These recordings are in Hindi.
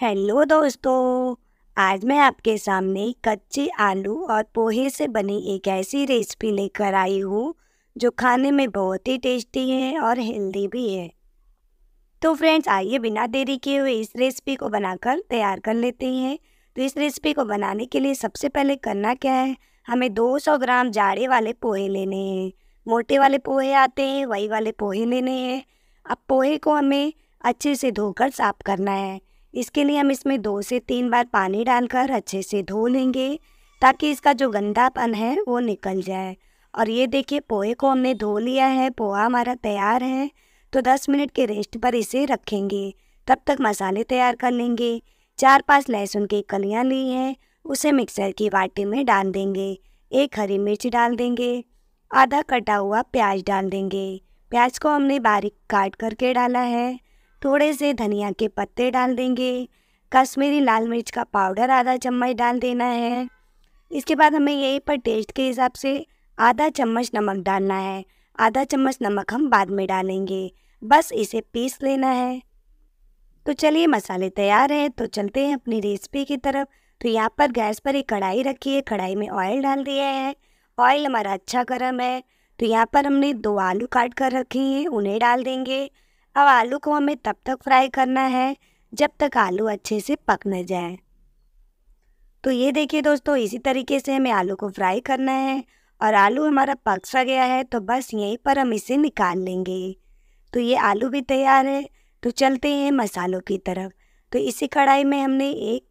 हेलो दोस्तों आज मैं आपके सामने कच्चे आलू और पोहे से बनी एक ऐसी रेसिपी लेकर आई हूँ जो खाने में बहुत ही टेस्टी है और हेल्दी भी है तो फ्रेंड्स आइए बिना देरी किए हुए इस रेसिपी को बनाकर तैयार कर लेते हैं तो इस रेसिपी को बनाने के लिए सबसे पहले करना क्या है हमें 200 ग्राम जाड़े वाले पोहे लेने हैं मोटे वाले पोहे आते हैं वही वाले पोहे लेने हैं अब पोहे को हमें अच्छे से धोकर साफ करना है इसके लिए हम इसमें दो से तीन बार पानी डालकर अच्छे से धो लेंगे ताकि इसका जो गंदापन है वो निकल जाए और ये देखिए पोहे को हमने धो लिया है पोहा हमारा तैयार है तो 10 मिनट के रेस्ट पर इसे रखेंगे तब तक मसाले तैयार कर लेंगे चार पांच लहसुन की कलियाँ ली हैं उसे मिक्सर की बाटी में डाल देंगे एक हरी मिर्च डाल देंगे आधा कटा हुआ प्याज डाल देंगे प्याज को हमने बारीक काट करके डाला है थोड़े से धनिया के पत्ते डाल देंगे कश्मीरी लाल मिर्च का पाउडर आधा चम्मच डाल देना है इसके बाद हमें यहीं पर टेस्ट के हिसाब से आधा चम्मच नमक डालना है आधा चम्मच नमक हम बाद में डालेंगे बस इसे पीस लेना है तो चलिए मसाले तैयार हैं तो चलते हैं अपनी रेसिपी की तरफ तो यहाँ पर गैस पर एक कढ़ाई रखी है कढ़ाई में ऑयल डाल दिया है ऑयल हमारा अच्छा गर्म है तो यहाँ पर हमने दो आलू काट कर रखे हैं उन्हें डाल देंगे अब आलू को हमें तब तक फ्राई करना है जब तक आलू अच्छे से पक न जाए तो ये देखिए दोस्तों इसी तरीके से हमें आलू को फ्राई करना है और आलू हमारा पक सा गया है तो बस यहीं पर हम इसे निकाल लेंगे तो ये आलू भी तैयार है तो चलते हैं मसालों की तरफ तो इसी कढ़ाई में हमने एक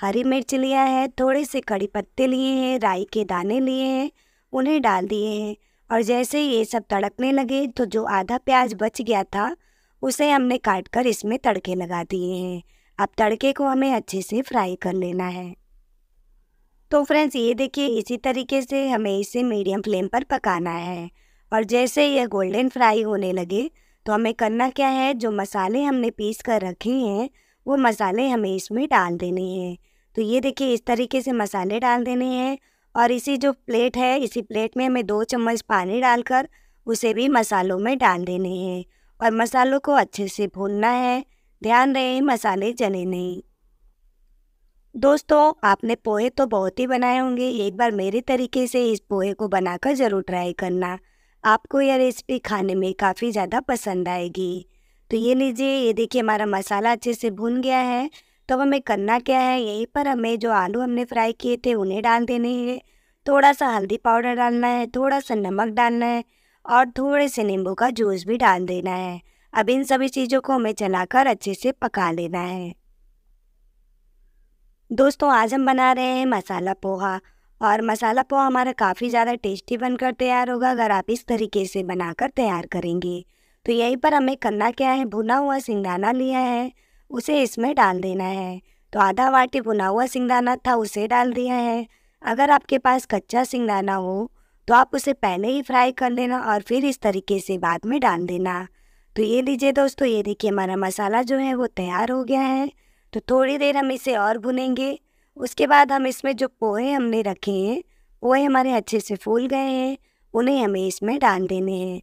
हरी मिर्च लिया है थोड़े से कड़ी पत्ते लिए हैं राई के दाने लिए हैं उन्हें डाल दिए हैं और जैसे ये सब तड़कने लगे तो जो आधा प्याज बच गया था उसे हमने काट कर इसमें तड़के लगा दिए हैं अब तड़के को हमें अच्छे से फ्राई कर लेना है तो फ्रेंड्स ये देखिए इसी तरीके से हमें इसे मीडियम फ्लेम पर पकाना है और जैसे यह गोल्डन फ्राई होने लगे तो हमें करना क्या है जो मसाले हमने पीस कर रखे हैं वो मसाले हमें इसमें डाल देने हैं तो ये देखिए इस तरीके से मसाले डाल देने हैं और इसी जो प्लेट है इसी प्लेट में हमें दो चम्मच पानी डालकर उसे भी मसालों में डाल देने हैं और मसालों को अच्छे से भूनना है ध्यान रहे मसाले जले नहीं दोस्तों आपने पोहे तो बहुत ही बनाए होंगे एक बार मेरे तरीके से इस पोहे को बनाकर ज़रूर ट्राई करना आपको यह रेसिपी खाने में काफ़ी ज़्यादा पसंद आएगी तो ये लीजिए ये देखिए हमारा मसाला अच्छे से भून गया है तो अब हमें करना क्या है यहीं पर हमें जो आलू हमने फ्राई किए थे उन्हें डाल देने हैं थोड़ा सा हल्दी पाउडर डालना है थोड़ा सा नमक डालना है और थोड़े से नींबू का जूस भी डाल देना है अब इन सभी चीज़ों को हमें चलाकर अच्छे से पका लेना है दोस्तों आज हम बना रहे हैं मसाला पोहा और मसाला पोहा हमारा काफ़ी ज़्यादा टेस्टी बनकर तैयार होगा अगर आप इस तरीके से बनाकर तैयार करेंगे तो यहीं पर हमें करना क्या है भुना हुआ सिंगदाना लिया है उसे इसमें डाल देना है तो आधा वाटी भुना हुआ सिंगदाना था उसे डाल दिया है अगर आपके पास कच्चा सिंगदाना हो तो आप उसे पहले ही फ्राई कर लेना और फिर इस तरीके से बाद में डाल देना तो ये लीजिए दोस्तों ये देखिए हमारा मसाला जो है वो तैयार हो गया है तो थोड़ी देर हम इसे और भुनेंगे उसके बाद हम इसमें जो पोहे हमने रखे हैं पोहे हमारे अच्छे से फूल गए हैं उन्हें हमें इसमें डाल देने हैं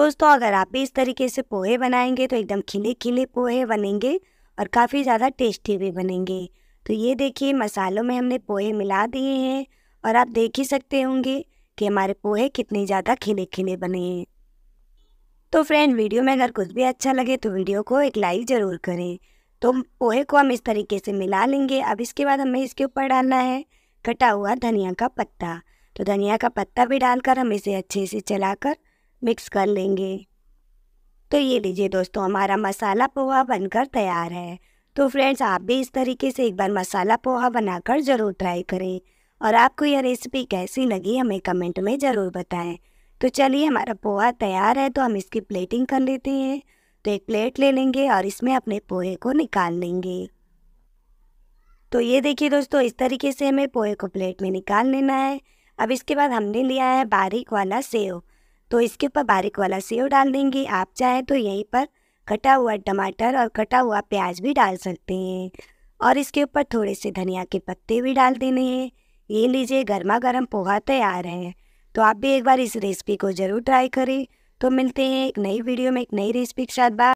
दोस्तों अगर आप भी इस तरीके से पोहे बनाएंगे तो एकदम खिले खिले पोहे बनेंगे और काफ़ी ज़्यादा टेस्टी भी बनेंगे तो ये देखिए मसालों में हमने पोहे मिला दिए हैं और आप देख ही सकते होंगे कि हमारे पोहे कितने ज़्यादा खिले खिले बने हैं तो फ्रेंड वीडियो में अगर कुछ भी अच्छा लगे तो वीडियो को एक लाइक ज़रूर करें तो पोहे को हम इस तरीके से मिला लेंगे अब इसके बाद हमें इसके ऊपर डालना है कटा हुआ धनिया का पत्ता तो धनिया का पत्ता भी डालकर हम इसे अच्छे से चलाकर मिक्स कर लेंगे तो ये लीजिए दोस्तों हमारा मसाला पोहा बनकर तैयार है तो फ्रेंड्स आप भी इस तरीके से एक बार मसाला पोहा बनाकर ज़रूर ट्राई करें और आपको यह रेसिपी कैसी लगी हमें कमेंट में ज़रूर बताएं तो चलिए हमारा पोहा तैयार है तो हम इसकी प्लेटिंग कर लेते हैं तो एक प्लेट ले लेंगे और इसमें अपने पोहे को निकाल लेंगे तो ये देखिए दोस्तों इस तरीके से हमें पोहे को प्लेट में निकाल लेना है अब इसके बाद हमने लिया है बारीक वाला सेव तो इसके ऊपर बारीक वाला सेव डाल देंगे आप चाहें तो यहीं पर कटा हुआ टमाटर और कटा हुआ प्याज भी डाल सकते हैं और इसके ऊपर थोड़े से धनिया के पत्ते भी डाल देने हैं ये लीजिए गर्मा गर्म पोहा तैयार है तो आप भी एक बार इस रेसिपी को ज़रूर ट्राई करें तो मिलते हैं एक नई वीडियो में एक नई रेसिपी के साथ बाय